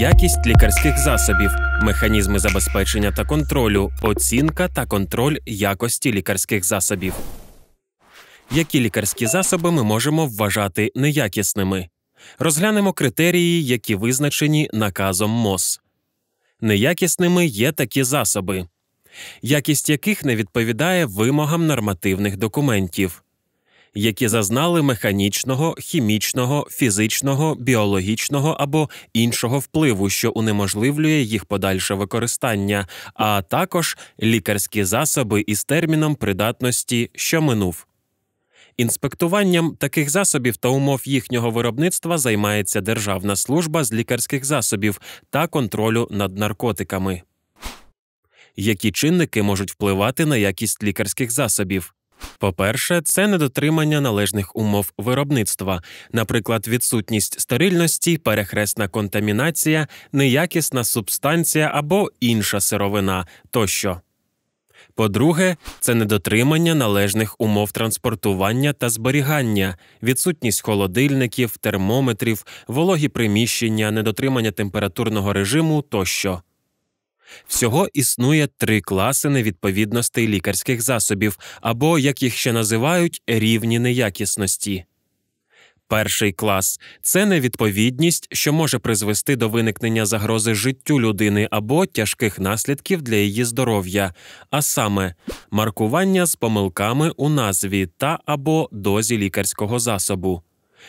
якість лікарських засобів, механізми забезпечення та контролю, оцінка та контроль якості лікарських засобів. Які лікарські засоби ми можемо вважати неякісними? Розглянемо критерії, які визначені наказом МОЗ. Неякісними є такі засоби, якість яких не відповідає вимогам нормативних документів які зазнали механічного, хімічного, фізичного, біологічного або іншого впливу, що унеможливлює їх подальше використання, а також лікарські засоби із терміном придатності, що минув. Інспектуванням таких засобів та умов їхнього виробництва займається Державна служба з лікарських засобів та контролю над наркотиками. Які чинники можуть впливати на якість лікарських засобів? По-перше, це недотримання належних умов виробництва, наприклад, відсутність стерильності, перехресна контамінація, неякісна субстанція або інша сировина тощо. По-друге, це недотримання належних умов транспортування та зберігання, відсутність холодильників, термометрів, вологі приміщення, недотримання температурного режиму тощо. Всього існує три класи невідповідностей лікарських засобів або, як їх ще називають, рівні неякісності. Перший клас це невідповідність, що може призвести до виникнення загрози життю людини або тяжких наслідків для її здоров'я, а саме маркування з помилками у назві та або дозі лікарського засобу.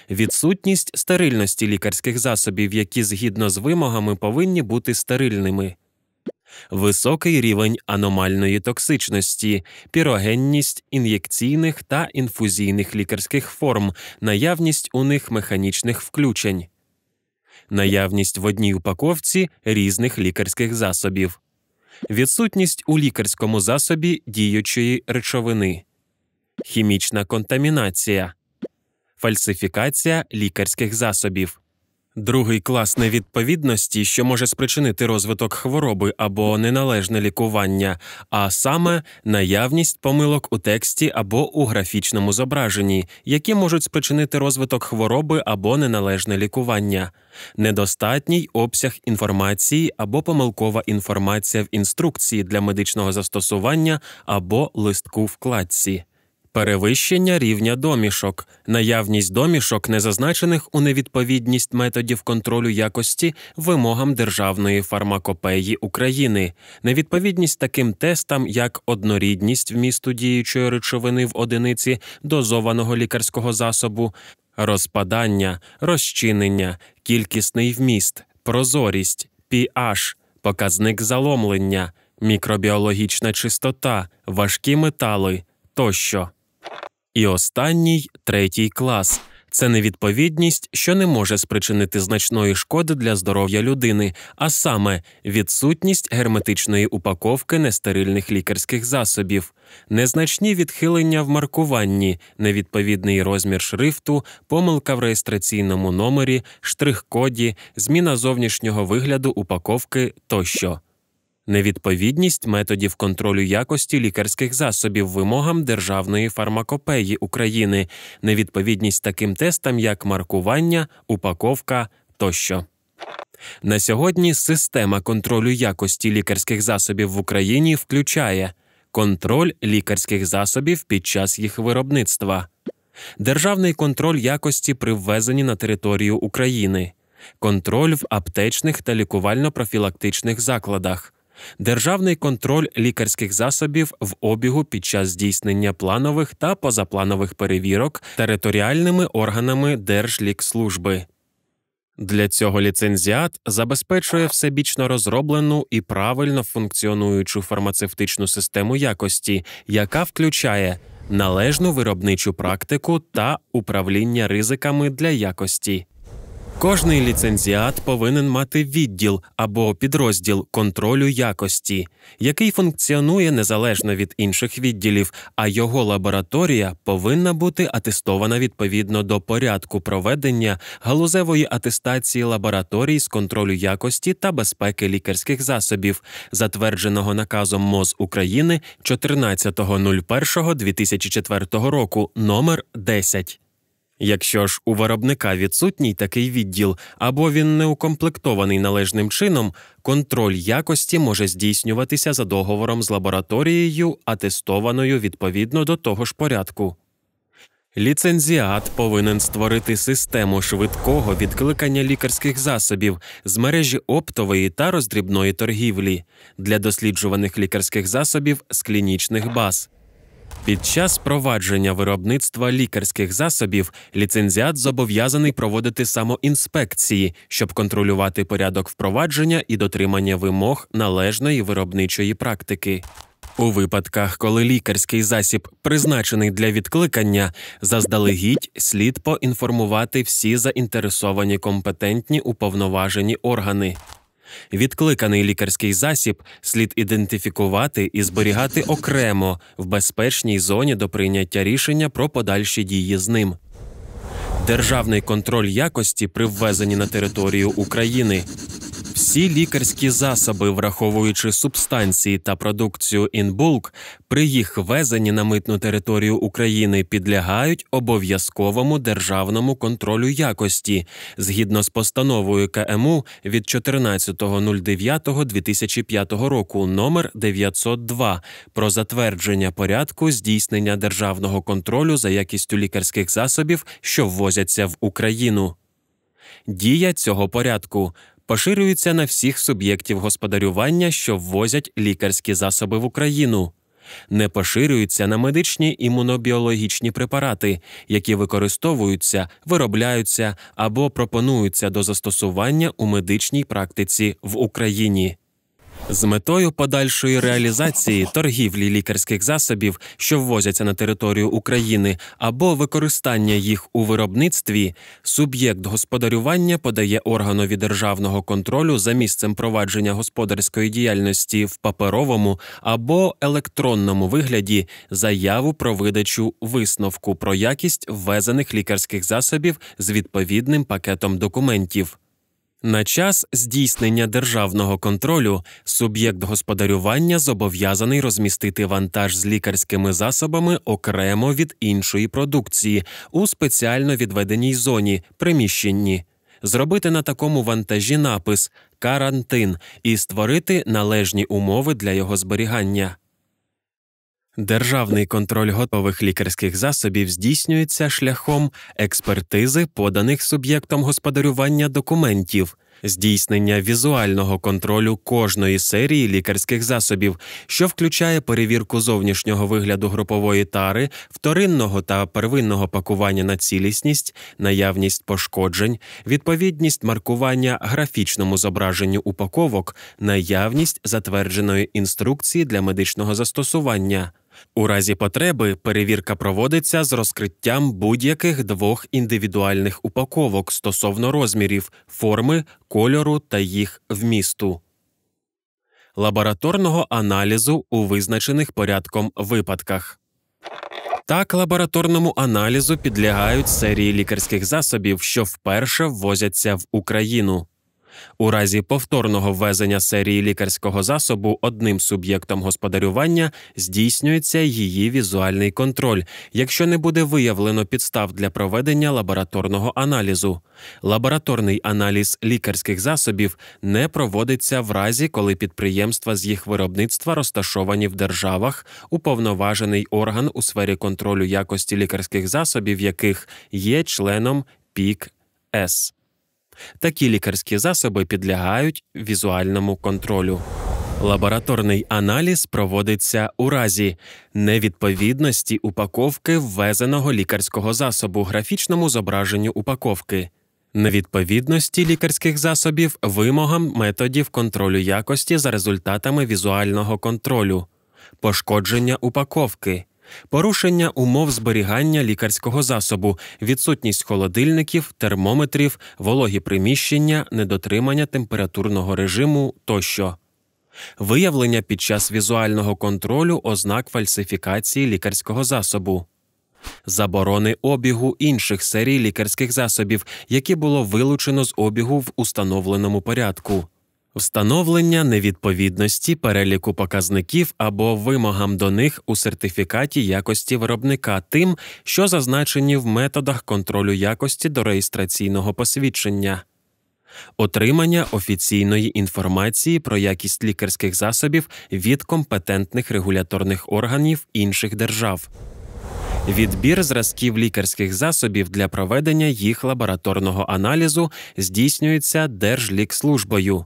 Відсутність стерильності лікарських засобів, які згідно з вимогами повинні бути стерильними високий рівень аномальної токсичності, пірогенність ін'єкційних та інфузійних лікарських форм, наявність у них механічних включень, наявність в одній упаковці різних лікарських засобів, відсутність у лікарському засобі діючої речовини, хімічна контамінація, фальсифікація лікарських засобів. Другий клас невідповідності, що може спричинити розвиток хвороби або неналежне лікування, а саме наявність помилок у тексті або у графічному зображенні, які можуть спричинити розвиток хвороби або неналежне лікування, недостатній обсяг інформації або помилкова інформація в інструкції для медичного застосування або листку вкладці. Перевищення рівня домішок, наявність домішок, не зазначених у невідповідність методів контролю якості вимогам державної фармакопеї України, невідповідність таким тестам, як однорідність вмісту діючої речовини в одиниці дозованого лікарського засобу, розпадання, розчинення, кількісний вміст, прозорість, pH, показник заломлення, мікробіологічна чистота, важкі метали тощо. І останній третій клас це невідповідність, що не може спричинити значної шкоди для здоров'я людини, а саме відсутність герметичної упаковки нестерильних лікарських засобів, незначні відхилення в маркуванні, невідповідний розмір шрифту, помилка в реєстраційному номері, штрих-коді, зміна зовнішнього вигляду упаковки тощо невідповідність методів контролю якості лікарських засобів вимогам державної фармакопеї України, невідповідність таким тестам, як маркування, упаковка тощо. На сьогодні система контролю якості лікарських засобів в Україні включає контроль лікарських засобів під час їх виробництва, державний контроль якості при ввезенні на територію України, контроль в аптечних та лікувально-профілактичних закладах, державний контроль лікарських засобів в обігу під час здійснення планових та позапланових перевірок територіальними органами Держлікслужби. Для цього ліцензіат забезпечує всебічно розроблену і правильно функціонуючу фармацевтичну систему якості, яка включає належну виробничу практику та управління ризиками для якості. Кожний ліцензіат повинен мати відділ або підрозділ контролю якості, який функціонує незалежно від інших відділів, а його лабораторія повинна бути атестована відповідно до порядку проведення галузевої атестації лабораторій з контролю якості та безпеки лікарських засобів, затвердженого наказом МОЗ України 14.01.2004 року, номер 10. Якщо ж у виробника відсутній такий відділ або він не укомплектований належним чином, контроль якості може здійснюватися за договором з лабораторією, атестованою відповідно до того ж порядку. Ліцензіат повинен створити систему швидкого відкликання лікарських засобів з мережі оптової та роздрібної торгівлі для досліджуваних лікарських засобів з клінічних баз. Під час провадження виробництва лікарських засобів ліцензіат зобов'язаний проводити самоінспекції, щоб контролювати порядок впровадження і дотримання вимог належної виробничої практики. У випадках, коли лікарський засіб призначений для відкликання, заздалегідь слід поінформувати всі заінтересовані компетентні уповноважені органи. Відкликаний лікарський засіб слід ідентифікувати і зберігати окремо в безпечній зоні до прийняття рішення про подальші дії з ним. Державний контроль якості при ввезенні на територію України всі лікарські засоби, враховуючи субстанції та продукцію інбулк, при їх ввезенні на митну територію України підлягають обов'язковому державному контролю якості згідно з постановою КМУ від 14.09.2005 року номер 902 про затвердження порядку здійснення державного контролю за якістю лікарських засобів, що ввозяться в Україну. Дія цього порядку поширюється на всіх суб'єктів господарювання, що ввозять лікарські засоби в Україну, не поширюється на медичні імунобіологічні препарати, які використовуються, виробляються або пропонуються до застосування у медичній практиці в Україні. З метою подальшої реалізації торгівлі лікарських засобів, що ввозяться на територію України, або використання їх у виробництві, суб'єкт господарювання подає органові державного контролю за місцем провадження господарської діяльності в паперовому або електронному вигляді заяву про видачу висновку про якість ввезених лікарських засобів з відповідним пакетом документів. На час здійснення державного контролю суб'єкт господарювання зобов'язаний розмістити вантаж з лікарськими засобами окремо від іншої продукції у спеціально відведеній зоні приміщенні, зробити на такому вантажі напис карантин і створити належні умови для його зберігання. Державний контроль готових лікарських засобів здійснюється шляхом експертизи, поданих суб'єктом господарювання документів, здійснення візуального контролю кожної серії лікарських засобів, що включає перевірку зовнішнього вигляду групової тари, вторинного та первинного пакування на цілісність, наявність пошкоджень, відповідність маркування графічному зображенню упаковок, наявність затвердженої інструкції для медичного застосування. У разі потреби перевірка проводиться з розкриттям будь-яких двох індивідуальних упаковок стосовно розмірів, форми, кольору та їх вмісту. Лабораторного аналізу у визначених порядком випадках. Так, лабораторному аналізу підлягають серії лікарських засобів, що вперше ввозяться в Україну. У разі повторного ввезення серії лікарського засобу одним суб'єктом господарювання здійснюється її візуальний контроль, якщо не буде виявлено підстав для проведення лабораторного аналізу. Лабораторний аналіз лікарських засобів не проводиться в разі, коли підприємства з їх виробництва розташовані в державах, уповноважений орган у сфері контролю якості лікарських засобів, яких є членом пік С. Такі лікарські засоби підлягають візуальному контролю. Лабораторний аналіз проводиться у разі невідповідності упаковки ввезеного лікарського засобу графічному зображенню упаковки, невідповідності лікарських засобів вимогам методів контролю якості за результатами візуального контролю, пошкодження упаковки порушення умов зберігання лікарського засобу, відсутність холодильників, термометрів, вологі приміщення, недотримання температурного режиму тощо. Виявлення під час візуального контролю ознак фальсифікації лікарського засобу, заборони обігу інших серій лікарських засобів, які було вилучено з обігу в установленому порядку, Встановлення невідповідності переліку показників або вимогам до них у сертифікаті якості виробника тим, що зазначені в методах контролю якості до реєстраційного посвідчення, отримання офіційної інформації про якість лікарських засобів від компетентних регуляторних органів інших держав. Відбір зразків лікарських засобів для проведення їх лабораторного аналізу здійснюється Держлікслужбою.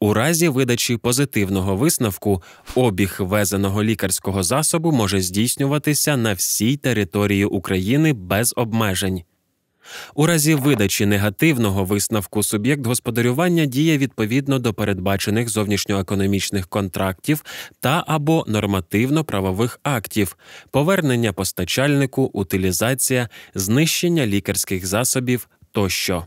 У разі видачі позитивного висновку обіг везеного лікарського засобу може здійснюватися на всій території України без обмежень. У разі видачі негативного висновку суб'єкт господарювання діє відповідно до передбачених зовнішньоекономічних контрактів та або нормативно-правових актів, повернення постачальнику, утилізація, знищення лікарських засобів тощо.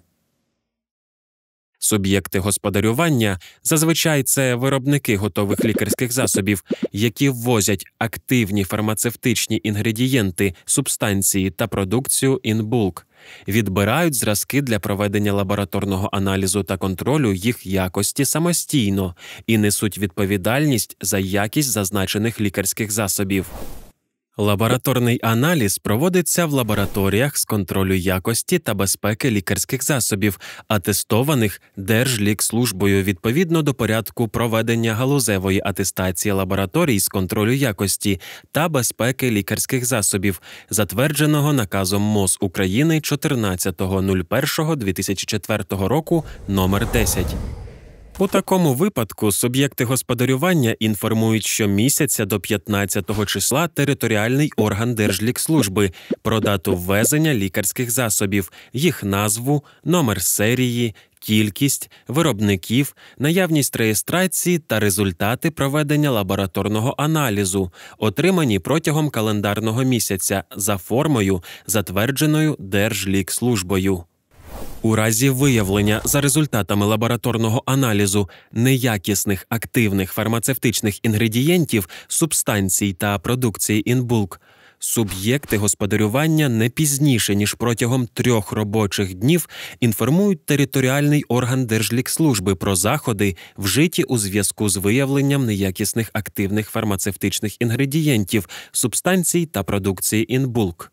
Суб'єкти господарювання зазвичай це виробники готових лікарських засобів, які ввозять активні фармацевтичні інгредієнти, субстанції та продукцію інбулк, відбирають зразки для проведення лабораторного аналізу та контролю їх якості самостійно і несуть відповідальність за якість зазначених лікарських засобів. Лабораторний аналіз проводиться в лабораторіях з контролю якості та безпеки лікарських засобів, атестованих Держлікслужбою відповідно до порядку проведення галузевої атестації лабораторій з контролю якості та безпеки лікарських засобів, затвердженого наказом МОЗ України 14.01.2004 року номер 10 у такому випадку суб'єкти господарювання інформують, щомісяця до 15 го числа територіальний орган Держлікслужби про дату ввезення лікарських засобів, їх назву, номер серії, кількість, виробників, наявність реєстрації та результати проведення лабораторного аналізу, отримані протягом календарного місяця за формою, затвердженою Держлікслужбою. У разі виявлення за результатами лабораторного аналізу неякісних активних фармацевтичних інгредієнтів, субстанцій та продукції інбулк, суб'єкти господарювання не пізніше ніж протягом трьох робочих днів інформують територіальний орган Держлікслужби про заходи, вжиті у зв'язку з виявленням неякісних активних фармацевтичних інгредієнтів, субстанцій та продукції інбулк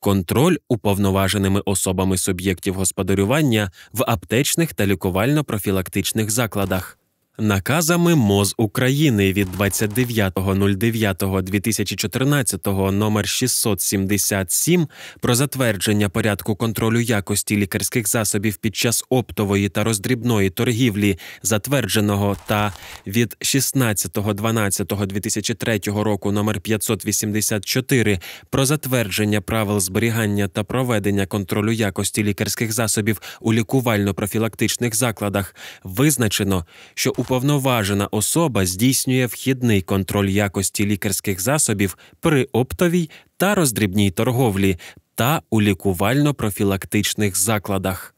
контроль уповноваженими особами суб'єктів господарювання в аптечних та лікувально-профілактичних закладах наказами МОЗ України від 29.09.2014 номер 677 про затвердження порядку контролю якості лікарських засобів під час оптової та роздрібної торгівлі, затвердженого та від 16.12.2003 року номер 584 про затвердження правил зберігання та проведення контролю якості лікарських засобів у лікувально-профілактичних закладах визначено, що у уповноважена особа здійснює вхідний контроль якості лікарських засобів при оптовій та роздрібній торговлі та у лікувально-профілактичних закладах.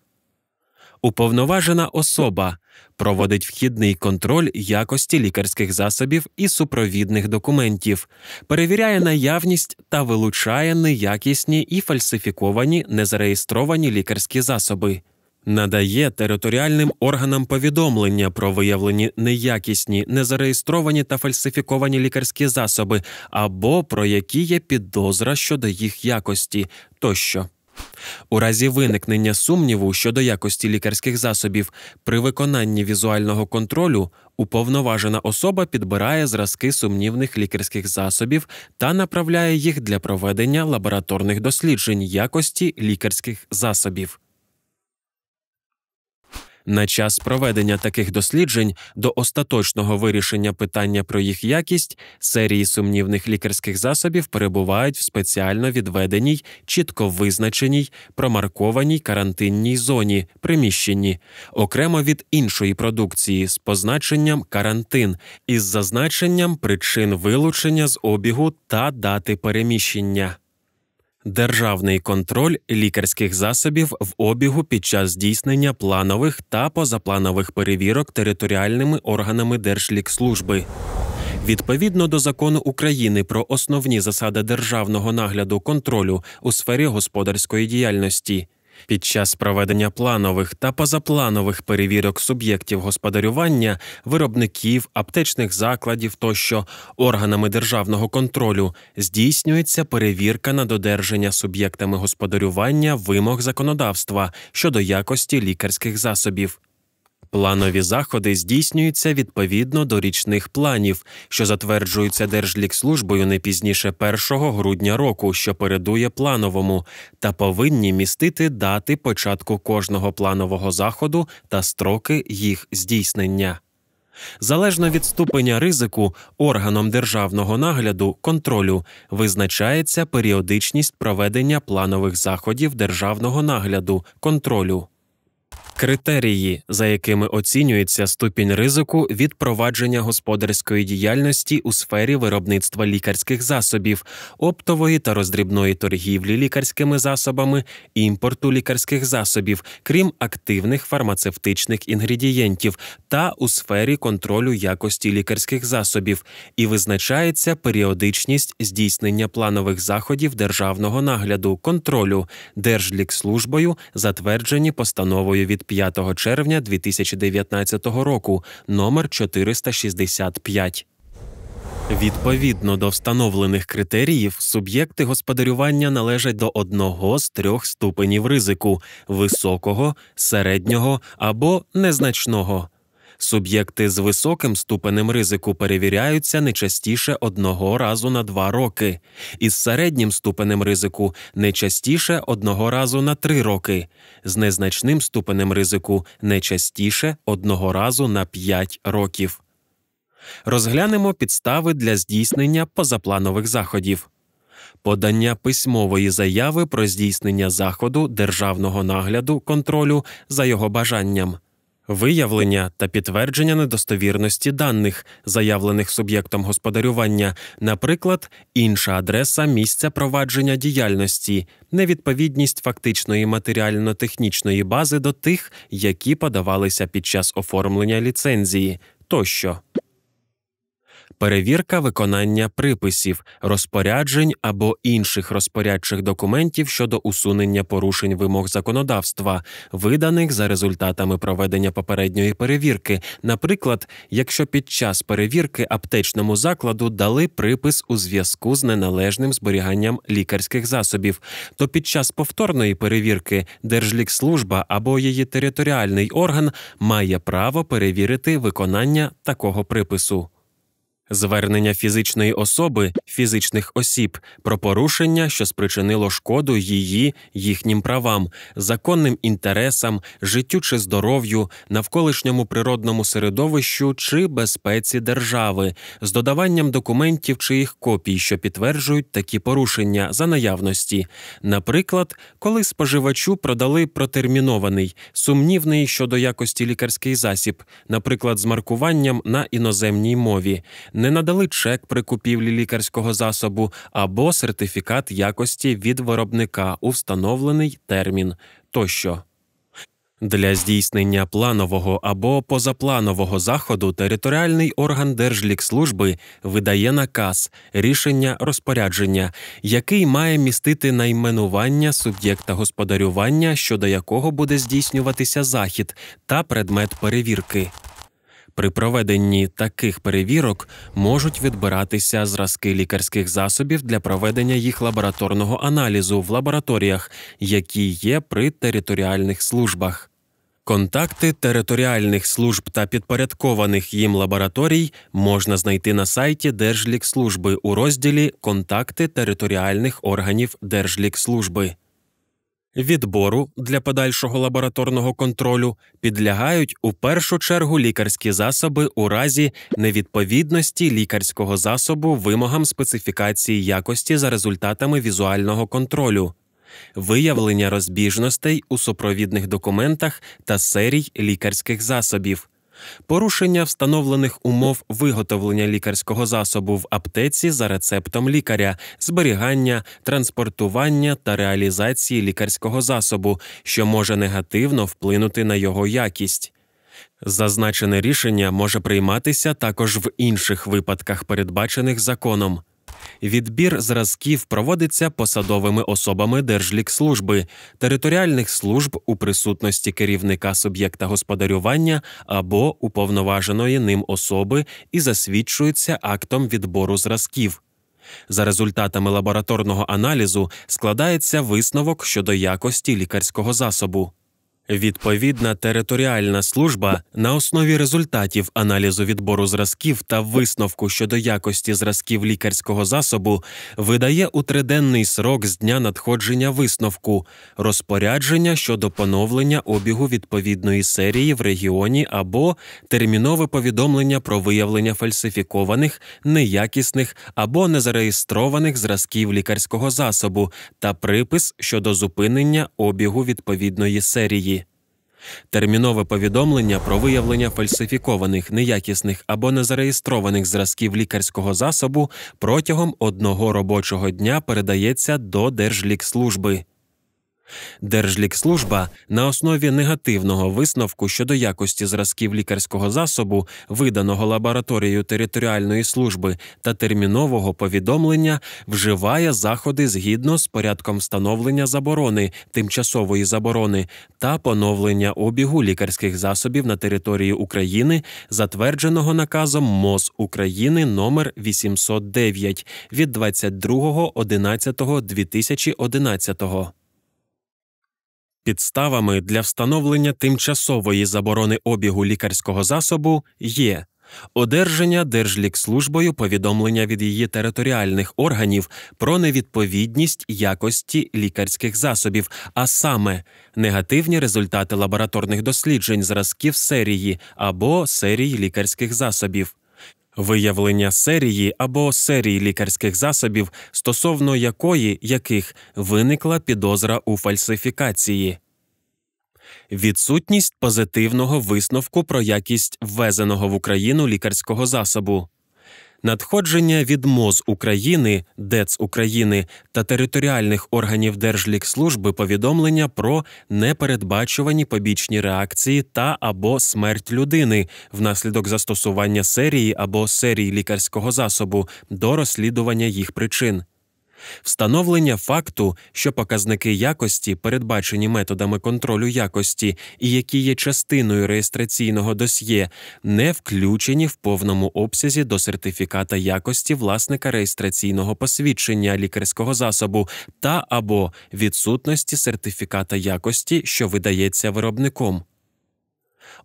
Уповноважена особа проводить вхідний контроль якості лікарських засобів і супровідних документів, перевіряє наявність та вилучає неякісні і фальсифіковані незареєстровані лікарські засоби, Надає територіальним органам повідомлення про виявлені неякісні, незареєстровані та фальсифіковані лікарські засоби, або про які є підозра щодо їх якості тощо. У разі виникнення сумніву щодо якості лікарських засобів при виконанні візуального контролю уповноважена особа підбирає зразки сумнівних лікарських засобів та направляє їх для проведення лабораторних досліджень якості лікарських засобів. На час проведення таких досліджень до остаточного вирішення питання про їх якість серії сумнівних лікарських засобів перебувають в спеціально відведеній, чітко визначеній, промаркованій карантинній зоні, приміщенні, окремо від іншої продукції з позначенням карантин із зазначенням причин вилучення з обігу та дати переміщення державний контроль лікарських засобів в обігу під час здійснення планових та позапланових перевірок територіальними органами Держлікслужби. Відповідно до закону України про основні засади державного нагляду контролю у сфері господарської діяльності. Під час проведення планових та позапланових перевірок суб'єктів господарювання, виробників, аптечних закладів тощо органами державного контролю здійснюється перевірка на додержання суб'єктами господарювання вимог законодавства щодо якості лікарських засобів. Планові заходи здійснюються відповідно до річних планів, що затверджуються Держлікслужбою не пізніше 1 грудня року, що передує плановому, та повинні містити дати початку кожного планового заходу та строки їх здійснення. Залежно від ступеня ризику, органом державного нагляду контролю визначається періодичність проведення планових заходів державного нагляду контролю критерії, за якими оцінюється ступінь ризику від провадження господарської діяльності у сфері виробництва лікарських засобів, оптової та роздрібної торгівлі лікарськими засобами, імпорту лікарських засобів, крім активних фармацевтичних інгредієнтів та у сфері контролю якості лікарських засобів, і визначається періодичність здійснення планових заходів державного нагляду, контролю держлікслужбою, затверджені постановою від 5 червня 2019 року номер 465. Відповідно до встановлених критеріїв, суб'єкти господарювання належать до одного з трьох ступенів ризику: високого, середнього або незначного. Суб'єкти з високим ступенем ризику перевіряються не частіше одного разу на два роки, із середнім ступенем ризику не частіше одного разу на три роки, з незначним ступенем ризику не частіше одного разу на п'ять років. Розглянемо підстави для здійснення позапланових заходів. Подання письмової заяви про здійснення заходу державного нагляду контролю за його бажанням. Виявлення та підтвердження недостовірності даних, заявлених суб'єктом господарювання, наприклад, інша адреса місця провадження діяльності, невідповідність фактичної матеріально-технічної бази до тих, які подавалися під час оформлення ліцензії тощо перевірка виконання приписів, розпоряджень або інших розпорядчих документів щодо усунення порушень вимог законодавства, виданих за результатами проведення попередньої перевірки. Наприклад, якщо під час перевірки аптечному закладу дали припис у зв'язку з неналежним зберіганням лікарських засобів, то під час повторної перевірки Держлікслужба або її територіальний орган має право перевірити виконання такого припису звернення фізичної особи фізичних осіб про порушення, що спричинило шкоду її їхнім правам, законним інтересам, життю чи здоров'ю, навколишньому природному середовищу чи безпеці держави, з додаванням документів чи їх копій, що підтверджують такі порушення за наявності. Наприклад, коли споживачу продали протермінований, сумнівний щодо якості лікарський засіб, наприклад, з маркуванням на іноземній мові не надали чек при купівлі лікарського засобу або сертифікат якості від виробника у встановлений термін тощо. Для здійснення планового або позапланового заходу територіальний орган Держлікслужби видає наказ рішення розпорядження, який має містити найменування суб'єкта господарювання, щодо якого буде здійснюватися захід та предмет перевірки. При проведенні таких перевірок можуть відбиратися зразки лікарських засобів для проведення їх лабораторного аналізу в лабораторіях, які є при територіальних службах. Контакти територіальних служб та підпорядкованих їм лабораторій можна знайти на сайті Держлікслужби у розділі Контакти територіальних органів Держлікслужби. Відбору для подальшого лабораторного контролю підлягають у першу чергу лікарські засоби у разі невідповідності лікарського засобу вимогам специфікації якості за результатами візуального контролю, виявлення розбіжностей у супровідних документах та серій лікарських засобів порушення встановлених умов виготовлення лікарського засобу в аптеці за рецептом лікаря, зберігання, транспортування та реалізації лікарського засобу, що може негативно вплинути на його якість. Зазначене рішення може прийматися також в інших випадках, передбачених законом. Відбір зразків проводиться посадовими особами Держлікслужби, територіальних служб у присутності керівника суб'єкта господарювання або уповноваженої ним особи і засвідчується актом відбору зразків. За результатами лабораторного аналізу складається висновок щодо якості лікарського засобу. Відповідна територіальна служба на основі результатів аналізу відбору зразків та висновку щодо якості зразків лікарського засобу видає у триденний срок з дня надходження висновку розпорядження щодо поновлення обігу відповідної серії в регіоні або термінове повідомлення про виявлення фальсифікованих, неякісних або незареєстрованих зразків лікарського засобу та припис щодо зупинення обігу відповідної серії. Термінове повідомлення про виявлення фальсифікованих, неякісних або незареєстрованих зразків лікарського засобу протягом одного робочого дня передається до Держлікслужби. Держлікслужба на основі негативного висновку щодо якості зразків лікарського засобу, виданого лабораторією територіальної служби та термінового повідомлення, вживає заходи згідно з порядком встановлення заборони, тимчасової заборони та поновлення обігу лікарських засобів на території України, затвердженого наказом МОЗ України номер 809 від 22.11.2011. Підставами для встановлення тимчасової заборони обігу лікарського засобу є одержання Держлікслужбою повідомлення від її територіальних органів про невідповідність якості лікарських засобів, а саме негативні результати лабораторних досліджень зразків серії або серії лікарських засобів виявлення серії або серії лікарських засобів, стосовно якої яких виникла підозра у фальсифікації. Відсутність позитивного висновку про якість ввезеного в Україну лікарського засобу. Надходження від МОЗ України, ДЕЦ України та територіальних органів Держлікслужби повідомлення про непередбачувані побічні реакції та або смерть людини внаслідок застосування серії або серії лікарського засобу до розслідування їх причин. Встановлення факту, що показники якості, передбачені методами контролю якості і які є частиною реєстраційного досьє, не включені в повному обсязі до сертифіката якості власника реєстраційного посвідчення лікарського засобу та або відсутності сертифіката якості, що видається виробником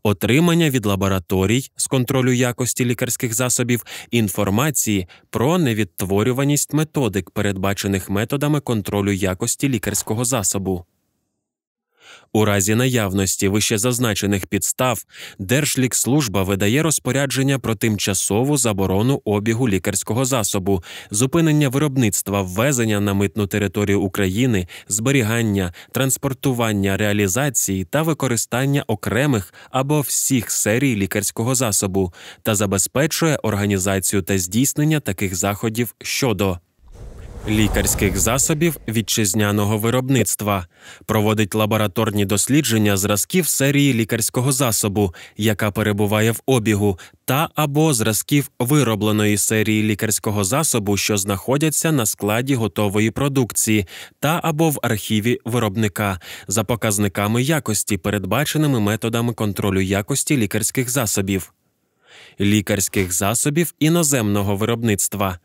отримання від лабораторій з контролю якості лікарських засобів інформації про невідтворюваність методик, передбачених методами контролю якості лікарського засобу. У разі наявності вищезазначених підстав Держлікслужба видає розпорядження про тимчасову заборону обігу лікарського засобу, зупинення виробництва, ввезення на митну територію України, зберігання, транспортування, реалізації та використання окремих або всіх серій лікарського засобу та забезпечує організацію та здійснення таких заходів щодо лікарських засобів вітчизняного виробництва, проводить лабораторні дослідження зразків серії лікарського засобу, яка перебуває в обігу, та або зразків виробленої серії лікарського засобу, що знаходяться на складі готової продукції, та або в архіві виробника за показниками якості, передбаченими методами контролю якості лікарських засобів. Лікарських засобів іноземного виробництва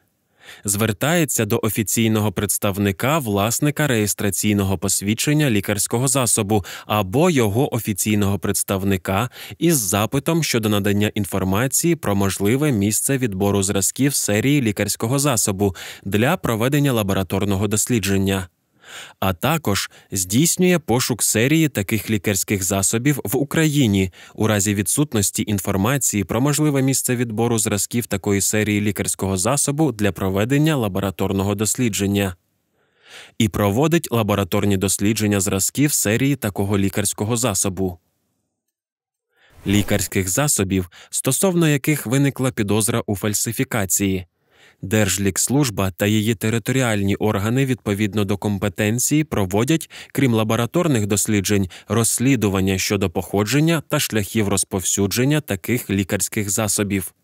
звертається до офіційного представника власника реєстраційного посвідчення лікарського засобу або його офіційного представника із запитом щодо надання інформації про можливе місце відбору зразків серії лікарського засобу для проведення лабораторного дослідження а також здійснює пошук серії таких лікарських засобів в Україні у разі відсутності інформації про можливе місце відбору зразків такої серії лікарського засобу для проведення лабораторного дослідження. І проводить лабораторні дослідження зразків серії такого лікарського засобу. Лікарських засобів, стосовно яких виникла підозра у фальсифікації, Держлікслужба та її територіальні органи відповідно до компетенції проводять, крім лабораторних досліджень, розслідування щодо походження та шляхів розповсюдження таких лікарських засобів.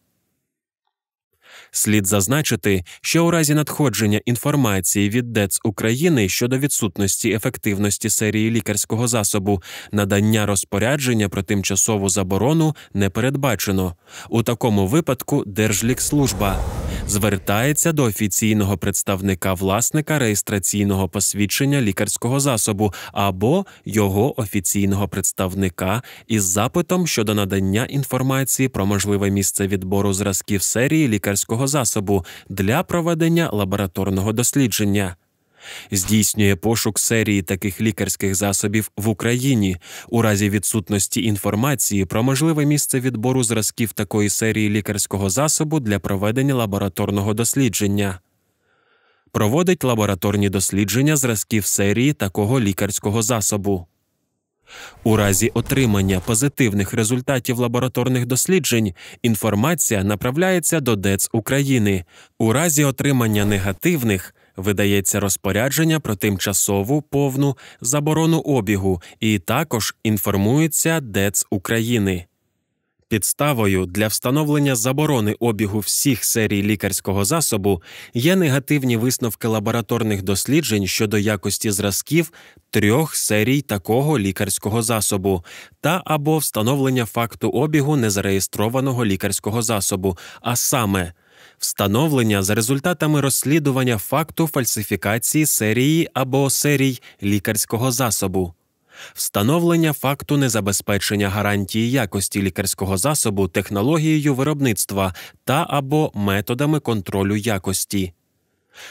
Слід зазначити, що у разі надходження інформації від ДЕЦ України щодо відсутності ефективності серії лікарського засобу надання розпорядження про тимчасову заборону не передбачено. У такому випадку Держлікслужба звертається до офіційного представника власника реєстраційного посвідчення лікарського засобу або його офіційного представника із запитом щодо надання інформації про можливе місце відбору зразків серії лікарського засобу для проведення лабораторного дослідження здійснює пошук серії таких лікарських засобів в Україні у разі відсутності інформації про можливе місце відбору зразків такої серії лікарського засобу для проведення лабораторного дослідження. Проводить лабораторні дослідження зразків серії такого лікарського засобу. У разі отримання позитивних результатів лабораторних досліджень інформація направляється до ДЕЦ України. У разі отримання негативних видається розпорядження про тимчасову повну заборону обігу і також інформується ДЕЦ України. Підставою для встановлення заборони обігу всіх серій лікарського засобу є негативні висновки лабораторних досліджень щодо якості зразків трьох серій такого лікарського засобу та або встановлення факту обігу незареєстрованого лікарського засобу, а саме встановлення за результатами розслідування факту фальсифікації серії або серій лікарського засобу, встановлення факту незабезпечення гарантії якості лікарського засобу технологією виробництва та або методами контролю якості.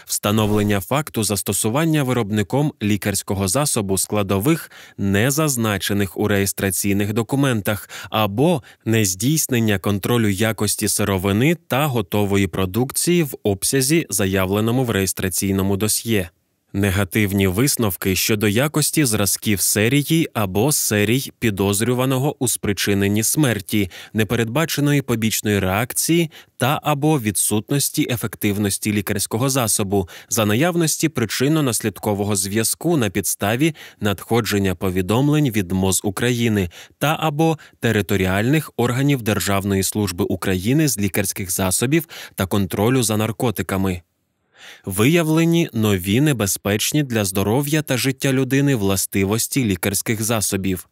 Встановлення факту застосування виробником лікарського засобу складових, не зазначених у реєстраційних документах, або нездійснення контролю якості сировини та готової продукції в обсязі, заявленому в реєстраційному досьє негативні висновки щодо якості зразків серії або серій підозрюваного у спричиненні смерті, непередбаченої побічної реакції та або відсутності ефективності лікарського засобу, за наявності причинно-наслідкового зв'язку на підставі надходження повідомлень від МОЗ України та або територіальних органів Державної служби України з лікарських засобів та контролю за наркотиками виявлені нові небезпечні для здоров'я та життя людини властивості лікарських засобів.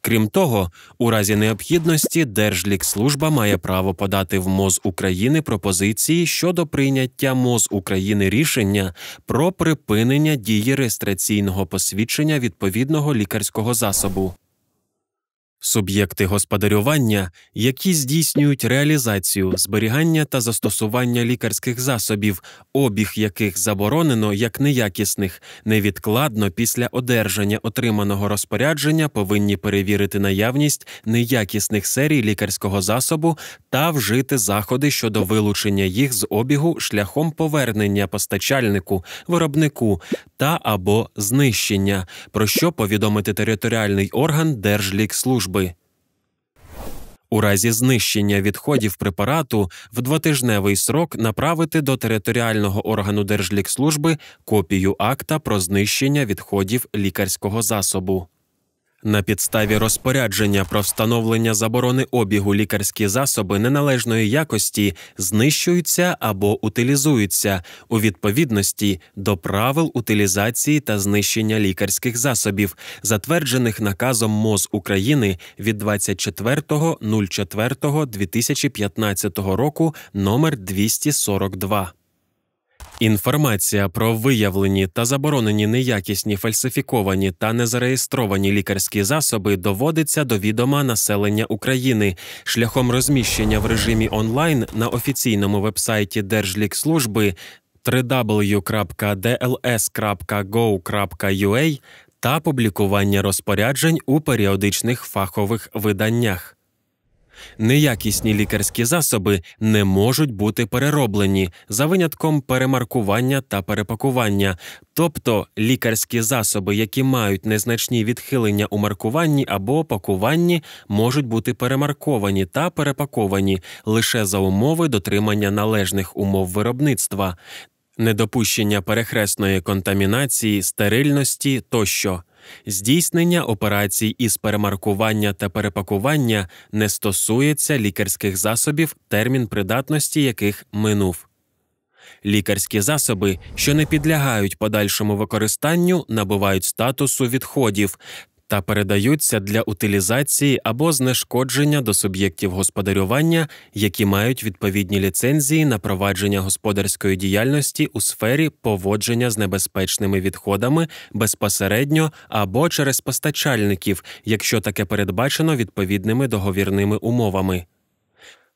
Крім того, у разі необхідності Держлікслужба має право подати в МОЗ України пропозиції щодо прийняття МОЗ України рішення про припинення дії реєстраційного посвідчення відповідного лікарського засобу суб'єкти господарювання, які здійснюють реалізацію, зберігання та застосування лікарських засобів, обіг яких заборонено як неякісних, невідкладно після одержання отриманого розпорядження повинні перевірити наявність неякісних серій лікарського засобу та вжити заходи щодо вилучення їх з обігу шляхом повернення постачальнику, виробнику та або знищення, про що повідомити територіальний орган Держлікслужби служби. У разі знищення відходів препарату в двотижневий срок направити до територіального органу Держлікслужби копію акта про знищення відходів лікарського засобу. На підставі розпорядження про встановлення заборони обігу лікарські засоби неналежної якості знищуються або утилізуються у відповідності до правил утилізації та знищення лікарських засобів, затверджених наказом МОЗ України від 24.04.2015 року номер 242. Інформація про виявлені та заборонені неякісні фальсифіковані та незареєстровані лікарські засоби доводиться до відома населення України шляхом розміщення в режимі онлайн на офіційному вебсайті Держлікслужби www.dls.go.ua та публікування розпоряджень у періодичних фахових виданнях. Неякісні лікарські засоби не можуть бути перероблені за винятком перемаркування та перепакування. Тобто лікарські засоби, які мають незначні відхилення у маркуванні або пакуванні, можуть бути перемарковані та перепаковані лише за умови дотримання належних умов виробництва, недопущення перехресної контамінації, стерильності тощо. Здійснення операцій із перемаркування та перепакування не стосується лікарських засобів, термін придатності яких минув. Лікарські засоби, що не підлягають подальшому використанню, набувають статусу відходів та передаються для утилізації або знешкодження до суб'єктів господарювання, які мають відповідні ліцензії на провадження господарської діяльності у сфері поводження з небезпечними відходами безпосередньо або через постачальників, якщо таке передбачено відповідними договірними умовами.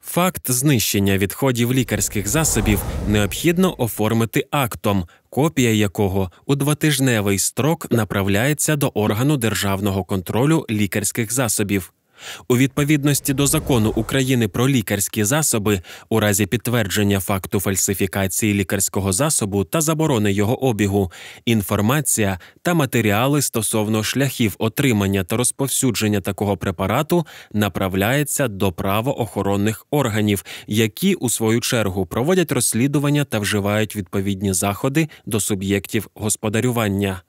Факт знищення відходів лікарських засобів необхідно оформити актом, копія якого у двотижневий строк направляється до органу державного контролю лікарських засобів у відповідності до закону України про лікарські засоби, у разі підтвердження факту фальсифікації лікарського засобу та заборони його обігу, інформація та матеріали стосовно шляхів отримання та розповсюдження такого препарату направляється до правоохоронних органів, які у свою чергу проводять розслідування та вживають відповідні заходи до суб'єктів господарювання.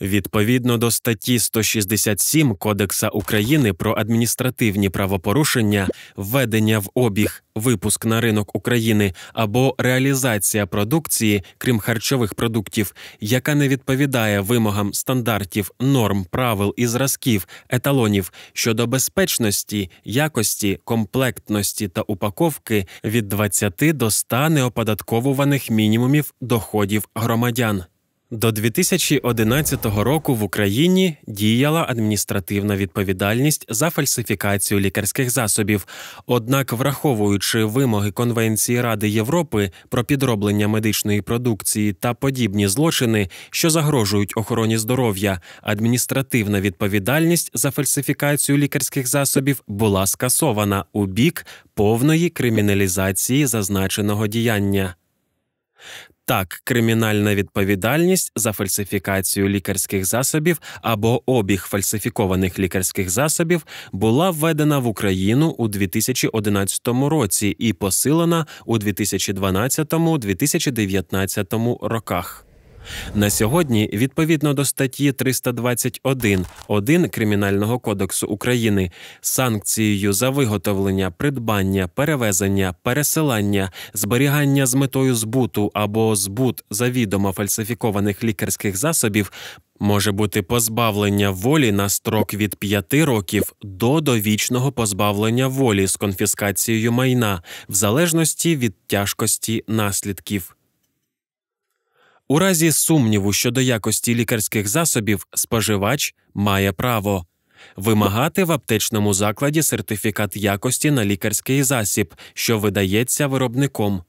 Відповідно до статті 167 Кодекса України про адміністративні правопорушення, введення в обіг, випуск на ринок України або реалізація продукції, крім харчових продуктів, яка не відповідає вимогам стандартів, норм, правил і зразків, еталонів щодо безпечності, якості, комплектності та упаковки від 20 до 100 неоподатковуваних мінімумів доходів громадян. До 2011 року в Україні діяла адміністративна відповідальність за фальсифікацію лікарських засобів. Однак, враховуючи вимоги Конвенції Ради Європи про підроблення медичної продукції та подібні злочини, що загрожують охороні здоров'я, адміністративна відповідальність за фальсифікацію лікарських засобів була скасована у бік повної криміналізації зазначеного діяння. Так, кримінальна відповідальність за фальсифікацію лікарських засобів або обіг фальсифікованих лікарських засобів була введена в Україну у 2011 році і посилена у 2012-2019 роках. На сьогодні, відповідно до статті 321.1 Кримінального кодексу України, санкцією за виготовлення, придбання, перевезення, пересилання, зберігання з метою збуту або збут завідомо фальсифікованих лікарських засобів. Може бути позбавлення волі на строк від 5 років до довічного позбавлення волі з конфіскацією майна в залежності від тяжкості наслідків. У разі сумніву щодо якості лікарських засобів споживач має право вимагати в аптечному закладі сертифікат якості на лікарський засіб, що видається виробником,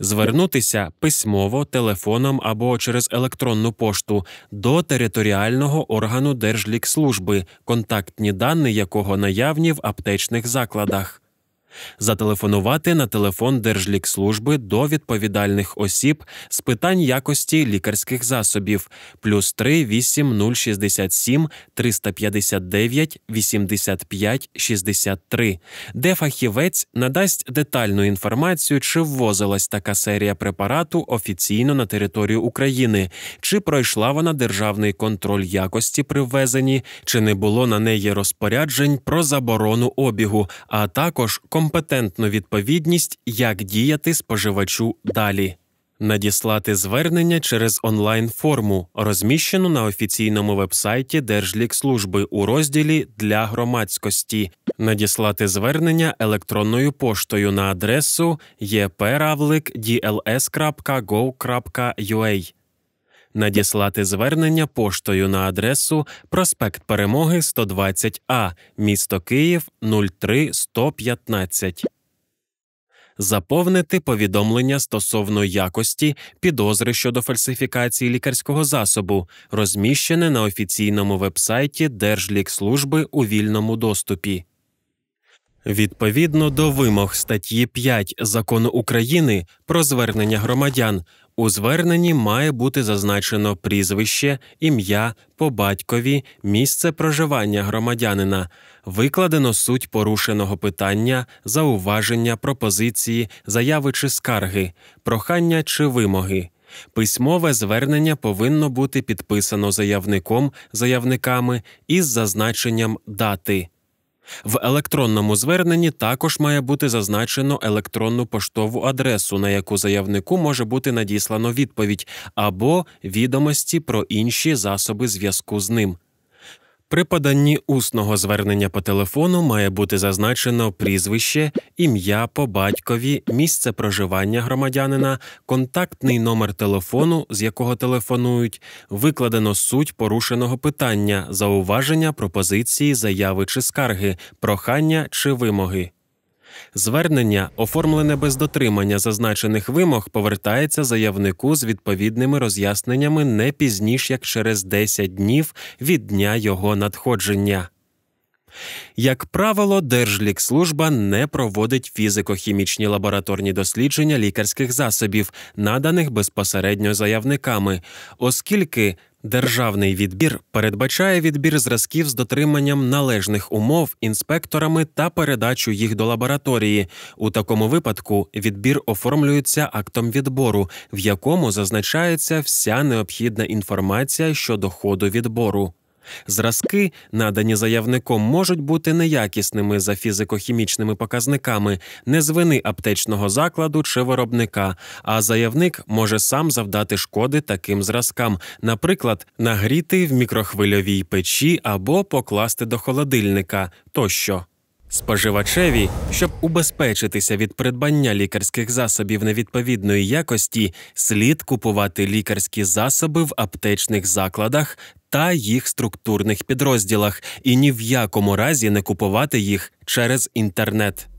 звернутися письмово, телефоном або через електронну пошту до територіального органу Держлікслужби, контактні дані якого наявні в аптечних закладах зателефонувати на телефон Держлікслужби до відповідальних осіб з питань якості лікарських засобів плюс 3 8 067 359 85 63, де фахівець надасть детальну інформацію, чи ввозилась така серія препарату офіційно на територію України, чи пройшла вона державний контроль якості при ввезенні, чи не було на неї розпоряджень про заборону обігу, а також комунікацію компетентну відповідність, як діяти споживачу далі, надіслати звернення через онлайн форму, розміщену на офіційному вебсайті Держлікслужби у розділі для громадськості, надіслати звернення електронною поштою на адресу epravlik.dls.gov.ua надіслати звернення поштою на адресу Проспект Перемоги 120А, місто Київ 03115. Заповнити повідомлення стосовно якості підозри щодо фальсифікації лікарського засобу, розміщене на офіційному вебсайті Держлікслужби у вільному доступі. Відповідно до вимог статті 5 закону України про звернення громадян у зверненні має бути зазначено прізвище, ім'я по батькові, місце проживання громадянина, викладено суть порушеного питання, зауваження, пропозиції, заяви чи скарги, прохання чи вимоги. Письмове звернення повинно бути підписано заявником, заявниками із зазначенням дати. В електронному зверненні також має бути зазначено електронну поштову адресу, на яку заявнику може бути надіслано відповідь або відомості про інші засоби зв'язку з ним. При поданні усного звернення по телефону має бути зазначено прізвище, ім'я по батькові, місце проживання громадянина, контактний номер телефону, з якого телефонують, викладено суть порушеного питання, зауваження, пропозиції, заяви чи скарги, прохання чи вимоги. Звернення, оформлене без дотримання зазначених вимог, повертається заявнику з відповідними роз'ясненнями не пізніш як через 10 днів від дня його надходження. Як правило, Держлікслужба не проводить фізико-хімічні лабораторні дослідження лікарських засобів, наданих безпосередньо заявниками, оскільки Державний відбір передбачає відбір зразків з дотриманням належних умов інспекторами та передачу їх до лабораторії. У такому випадку відбір оформлюється актом відбору, в якому зазначається вся необхідна інформація щодо ходу відбору. Зразки, надані заявником, можуть бути неякісними за фізико-хімічними показниками, не з вини аптечного закладу чи виробника, а заявник може сам завдати шкоди таким зразкам, наприклад, нагріти в мікрохвильовій печі або покласти до холодильника тощо. Споживачеві, щоб убезпечитися від придбання лікарських засобів невідповідної якості, слід купувати лікарські засоби в аптечних закладах та їх структурних підрозділах і ні в якому разі не купувати їх через інтернет.